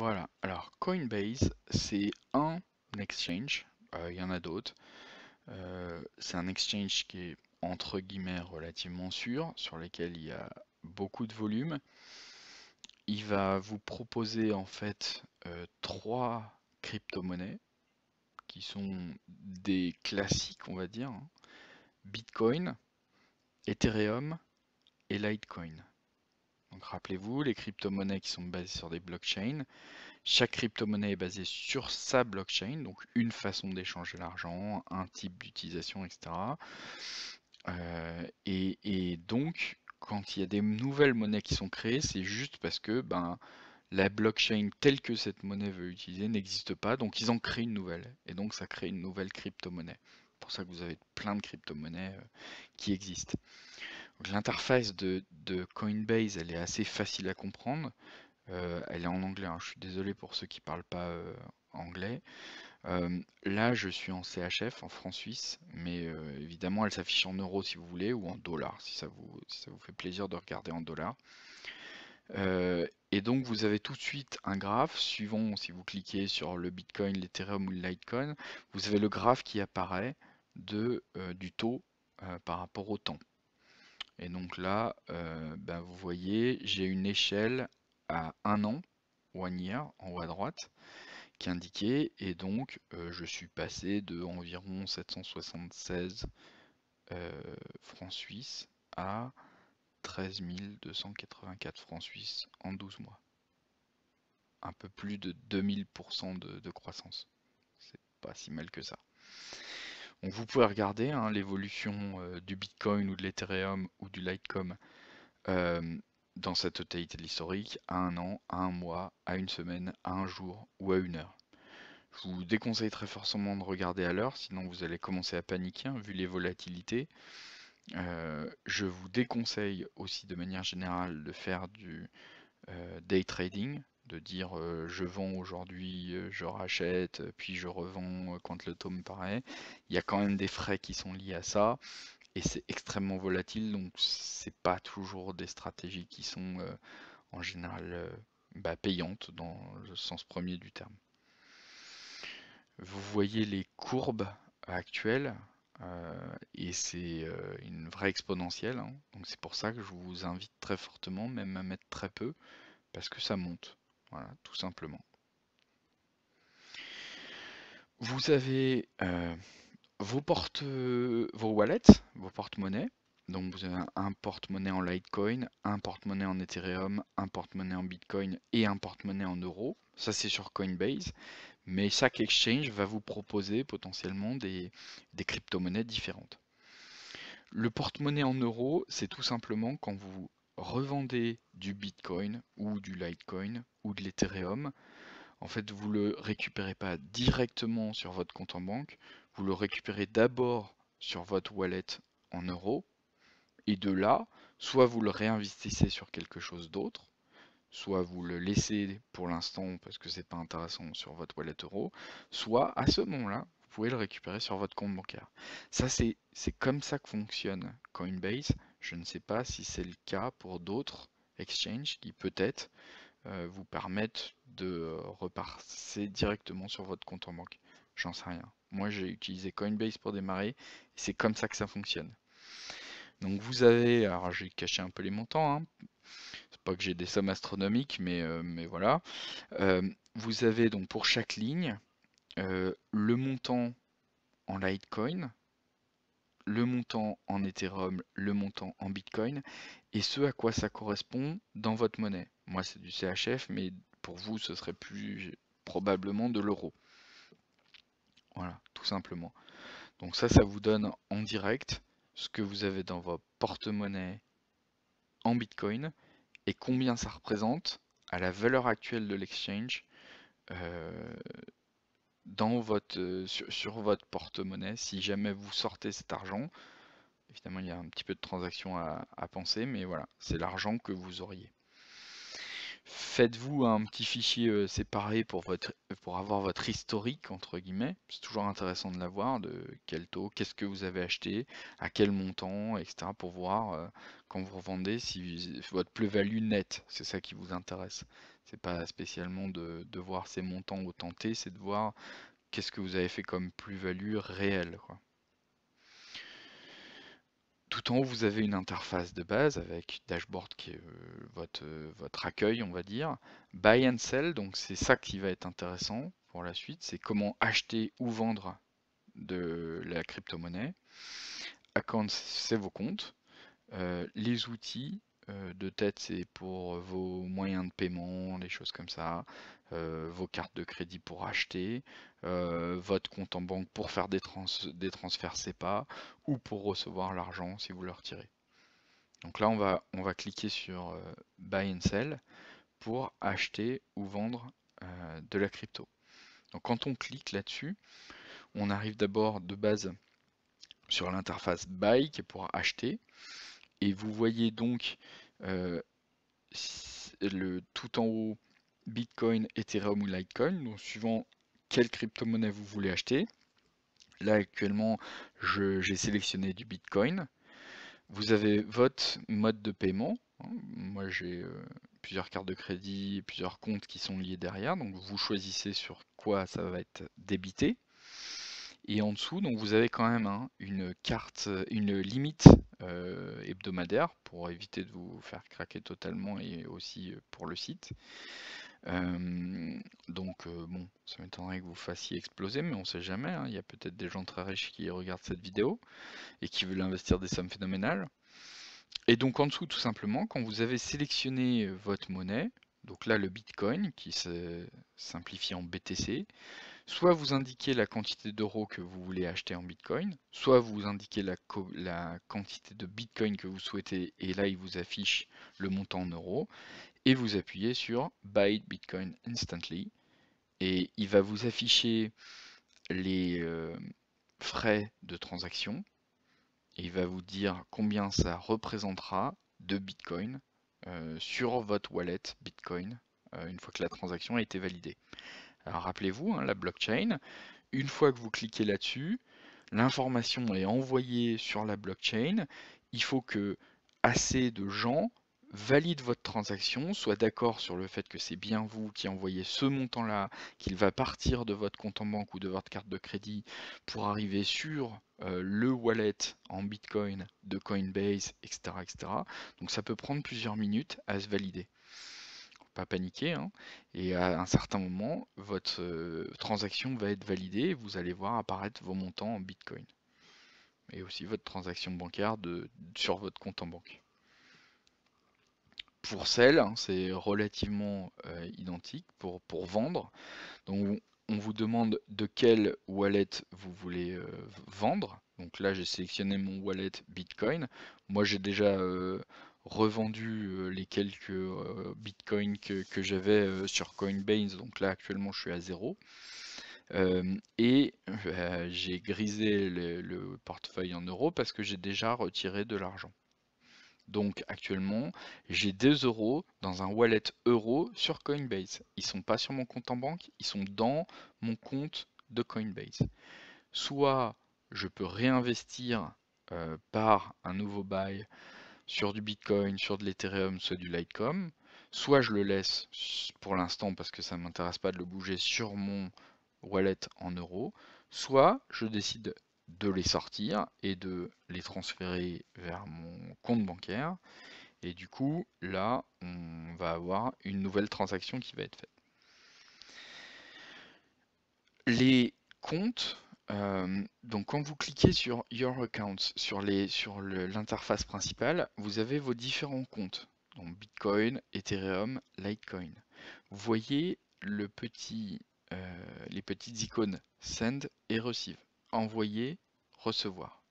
Voilà, alors Coinbase, c'est un exchange, euh, il y en a d'autres. Euh, c'est un exchange qui est entre guillemets relativement sûr, sur lequel il y a beaucoup de volume. Il va vous proposer en fait euh, trois crypto-monnaies qui sont des classiques, on va dire. Hein. Bitcoin, Ethereum et Litecoin rappelez-vous, les crypto-monnaies qui sont basées sur des blockchains, chaque crypto-monnaie est basée sur sa blockchain, donc une façon d'échanger l'argent, un type d'utilisation, etc. Euh, et, donc, quand il y a des nouvelles monnaies qui sont créées, c'est juste parce que ben, la blockchain telle que cette monnaie veut utiliser n'existe pas, donc ils en créent une nouvelle. Et donc ça crée une nouvelle crypto-monnaie. C'est pour ça que vous avez plein de crypto-monnaies euh, qui existent. L'interface de, Coinbase, elle est assez facile à comprendre. Euh, elle est en anglais, hein. je suis désolé pour ceux qui ne parlent pas euh, anglais. Euh, là, je suis en CHF, en franc suisse, mais évidemment, elle s'affiche en euros si vous voulez, ou en dollars, si ça vous, fait plaisir de regarder en dollars. et donc, vous avez tout de suite un graphe, suivant si vous cliquez sur le Bitcoin, l'Ethereum ou le Litecoin, vous avez le graphe qui apparaît du taux par rapport au temps. Et donc là, euh, ben, vous voyez, j'ai une échelle à un an, one year, en haut à droite, qui est Et donc, euh, je suis passé de environ 776 euh, francs suisses à 13 284 francs suisses en 12 mois. Un peu plus de 2000% de, de croissance. C'est pas si mal que ça vous pouvez regarder hein, l'évolution euh, du Bitcoin ou de l'Ethereum ou du Litecoin euh, dans sa totalité de l'historique à un an, à un mois, à une semaine, à un jour ou à une heure. Je vous déconseille très forcément de regarder à l'heure, sinon vous allez commencer à paniquer hein, vu les volatilités. Euh, je vous déconseille aussi de manière générale de faire du day trading, de dire euh, je vends aujourd'hui, euh, je rachète, euh, puis je revends quand le taux me paraît. Il y a quand même des frais qui sont liés à ça et c'est extrêmement volatile donc c'est pas toujours des stratégies qui sont en général bah, payantes dans le sens premier du terme. Vous voyez les courbes actuelles et c'est une vraie exponentielle hein. donc c'est pour ça que je vous invite très fortement même à mettre très peu parce que ça monte. Voilà, tout simplement. Vous avez euh, vos, portes, euh, vos wallets, vos porte-monnaies. Donc vous avez un porte-monnaie en Litecoin, un porte-monnaie en Ethereum, un porte-monnaie en Bitcoin et un porte-monnaie en euros. Ça c'est sur Coinbase. Mais chaque exchange va vous proposer potentiellement des, des crypto-monnaies différentes. Le porte-monnaie en euros, c'est tout simplement quand vous revendez du Bitcoin ou du Litecoin ou de l'Ethereum, en fait, vous le récupérez pas directement sur votre compte en banque, vous le récupérez d'abord sur votre wallet en euros, et de là, soit vous le réinvestissez sur quelque chose d'autre, soit vous le laissez pour l'instant parce que c'est pas intéressant sur votre wallet euro, soit à ce moment-là, vous pouvez le récupérer sur votre compte bancaire. Ça, c'est comme ça que fonctionne Coinbase. Je ne sais pas si c'est le cas pour d'autres exchanges qui peut-être euh, vous permettent de euh, repasser directement sur votre compte en banque. J'en sais rien. Moi j'ai utilisé Coinbase pour démarrer et c'est comme ça que ça fonctionne. Donc vous avez, alors j'ai caché un peu les montants, hein. c'est pas que j'ai des sommes astronomiques, mais, euh, mais voilà. vous avez donc pour chaque ligne le montant en Litecoin, le montant en Ethereum, le montant en Bitcoin et ce à quoi ça correspond dans votre monnaie. Moi, c'est du CHF, mais pour vous, ce serait plus probablement de l'euro. Voilà, tout simplement. Donc ça, ça vous donne en direct ce que vous avez dans votre porte-monnaie en Bitcoin et combien ça représente à la valeur actuelle de l'exchange euh, dans votre, euh, sur, votre porte-monnaie si jamais vous sortez cet argent. Évidemment, il y a un petit peu de transaction à penser, mais voilà, c'est l'argent que vous auriez. Faites-vous un petit fichier euh, séparé pour, pour avoir votre historique, entre guillemets. C'est toujours intéressant de l'avoir, de quel taux, qu'est-ce que vous avez acheté, à quel montant, etc. Pour voir euh, quand vous revendez si votre plus-value nette, c'est ça qui vous intéresse. C'est pas spécialement de, voir ces montants au c'est de voir qu'est-ce que vous avez fait comme plus-value réelle. Quoi. Tout en haut, vous avez une interface de base avec dashboard qui est euh, euh, votre, accueil, on va dire. Buy and sell, donc c'est ça qui va être intéressant pour la suite, c'est comment acheter ou vendre de la crypto-monnaie. Accounts, c'est vos comptes. Euh, les outils de tête, c'est pour vos moyens de paiement, les choses comme ça. vos cartes de crédit pour acheter, euh, votre compte en banque pour faire des, des transferts SEPA ou pour recevoir l'argent si vous le retirez. Donc là, on va, on va cliquer sur euh, Buy and Sell pour acheter ou vendre euh, de la crypto. Donc quand on clique là-dessus, on arrive d'abord de base sur l'interface Buy qui est pour acheter. Et vous voyez donc le, tout en haut Bitcoin, Ethereum ou Litecoin. Donc suivant quelle crypto-monnaie vous voulez acheter. Là actuellement, j'ai sélectionné du Bitcoin. Vous avez votre mode de paiement. Hein. Moi j'ai euh, plusieurs cartes de crédit, plusieurs comptes qui sont liés derrière. Donc vous choisissez sur quoi ça va être débité. Et en dessous, donc vous avez quand même hein, une carte, une limite euh, hebdomadaire pour éviter de vous faire craquer totalement et aussi euh, pour le site donc euh, bon, ça m'étonnerait que vous fassiez exploser, mais on sait jamais. Hein. Il y a peut-être des gens très riches qui regardent cette vidéo et qui veulent investir des sommes phénoménales. Et donc en dessous, tout simplement, quand vous avez sélectionné votre monnaie, donc là le Bitcoin qui se simplifie en BTC, Soit vous indiquez la quantité d'euros que vous voulez acheter en Bitcoin, soit vous indiquez la, quantité de Bitcoin que vous souhaitez, et là il vous affiche le montant en euros, et vous appuyez sur Buy Bitcoin Instantly, et il va vous afficher les euh, frais de transaction, et il va vous dire combien ça représentera de Bitcoin euh, sur votre wallet Bitcoin euh, une fois que la transaction a été validée rappelez-vous, hein, la blockchain, une fois que vous cliquez là-dessus, l'information est envoyée sur la blockchain. Il faut que assez de gens valident votre transaction, soient d'accord sur le fait que c'est bien vous qui envoyez ce montant-là, qu'il va partir de votre compte en banque ou de votre carte de crédit pour arriver sur euh, le wallet en Bitcoin de Coinbase, etc., etc. Donc ça peut prendre plusieurs minutes à se valider pas paniquer. Hein, et à un certain moment, votre euh, transaction va être validée vous allez voir apparaître vos montants en Bitcoin. Et aussi votre transaction bancaire de, sur votre compte en banque. Pour celle hein, c'est relativement euh, identique pour, pour vendre. Donc on vous demande de quelle wallet vous voulez euh, vendre. Donc là, j'ai sélectionné mon wallet Bitcoin. Moi, j'ai déjà revendu euh, les quelques euh, bitcoins que, j'avais euh, sur Coinbase, donc là actuellement je suis à zéro. et bah, j'ai grisé le, portefeuille en euros parce que j'ai déjà retiré de l'argent. Donc actuellement, j'ai 2 euros dans un wallet euro sur Coinbase. Ils sont pas sur mon compte en banque, ils sont dans mon compte de Coinbase. Soit je peux réinvestir par un nouveau buy sur du Bitcoin, sur de l'Ethereum, soit du Litecoin. Soit je le laisse pour l'instant parce que ça ne m'intéresse pas de le bouger sur mon wallet en euros, soit je décide de les sortir et de les transférer vers mon compte bancaire. Et du coup, là, on va avoir une nouvelle transaction qui va être faite. Les comptes donc quand vous cliquez sur Your Accounts, sur l'interface principale, vous avez vos différents comptes, donc Bitcoin, Ethereum, Litecoin. Vous voyez euh, les petites icônes Send et Receive, envoyer, recevoir.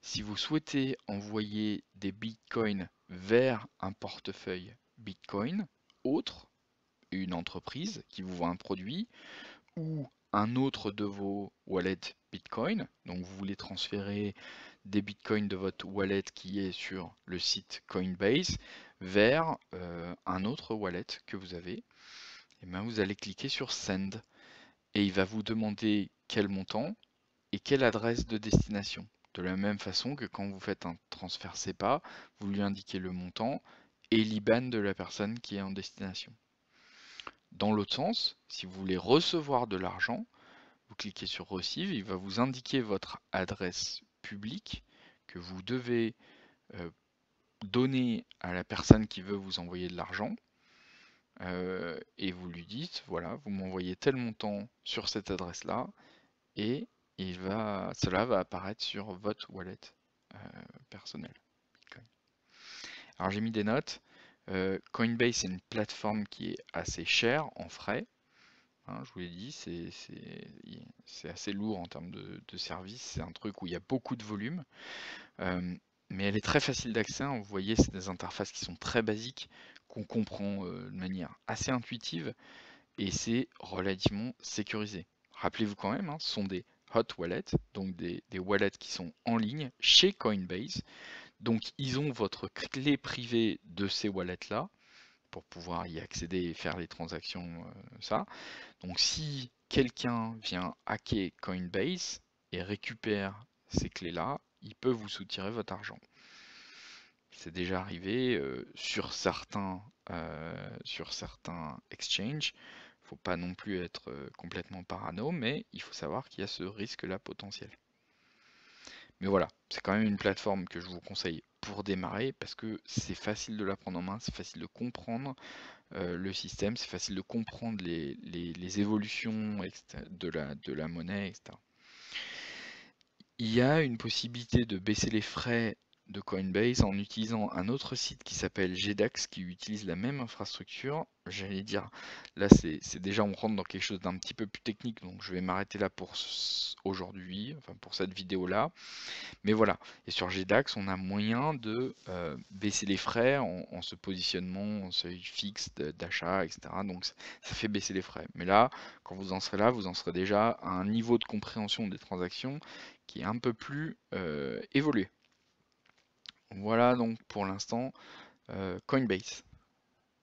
Si vous souhaitez envoyer des Bitcoins vers un portefeuille Bitcoin, autre, une entreprise qui vous vend un produit, ou un autre de vos wallets Bitcoin. Donc vous voulez transférer des Bitcoins de votre wallet qui est sur le site Coinbase vers euh, un autre wallet que vous avez. Et eh bien vous allez cliquer sur Send et il va vous demander quel montant et quelle adresse de destination. De la même façon que quand vous faites un transfert SEPA, vous lui indiquez le montant et l'IBAN de la personne qui est en destination. Dans l'autre sens, si vous voulez recevoir de l'argent, vous cliquez sur Receive, il va vous indiquer votre adresse publique que vous devez euh, donner à la personne qui veut vous envoyer de l'argent. Euh, et vous lui dites, voilà, vous m'envoyez tel montant sur cette adresse-là, et cela va apparaître sur votre wallet euh, personnel. Alors j'ai mis des notes. Euh, Coinbase est une plateforme qui est assez chère en frais. Hein, je vous l'ai dit, c'est assez lourd en termes de, de service. C'est un truc où il y a beaucoup de volume. Euh, mais elle est très facile d'accès. Hein, vous voyez, c'est des interfaces qui sont très basiques, qu'on comprend euh, de manière assez intuitive. Et c'est relativement sécurisé. Rappelez-vous quand même, hein, ce sont des hot wallets, donc des wallets qui sont en ligne chez Coinbase. Donc ils ont votre clé privée de ces wallets-là pour pouvoir y accéder et faire les transactions, euh, ça. Donc si quelqu'un vient hacker Coinbase et récupère ces clés-là, il peut vous soutirer votre argent. C'est déjà arrivé euh, euh, sur certains exchanges. sur certains Faut pas non plus être complètement parano, mais il faut savoir qu'il y a ce risque-là potentiel. Mais voilà, c'est quand même une plateforme que je vous conseille pour démarrer parce que c'est facile de la prendre en main, c'est facile de comprendre euh, le système, c'est facile de comprendre les, évolutions de de la monnaie, etc. Il y a une possibilité de baisser les frais de Coinbase en utilisant un autre site qui s'appelle GDAX qui utilise la même infrastructure. J'allais dire, là c'est déjà on rentre dans quelque chose d'un petit peu plus technique, donc je vais m'arrêter là pour aujourd'hui, enfin pour cette vidéo là. Mais voilà, et sur GDAX on a moyen de euh, baisser les frais en, ce positionnement, en seuil fixe d'achat, etc. Donc ça fait baisser les frais. Mais là, quand vous en serez là, vous en serez déjà à un niveau de compréhension des transactions qui est un peu plus euh, évolué. Voilà donc pour l'instant euh, Coinbase.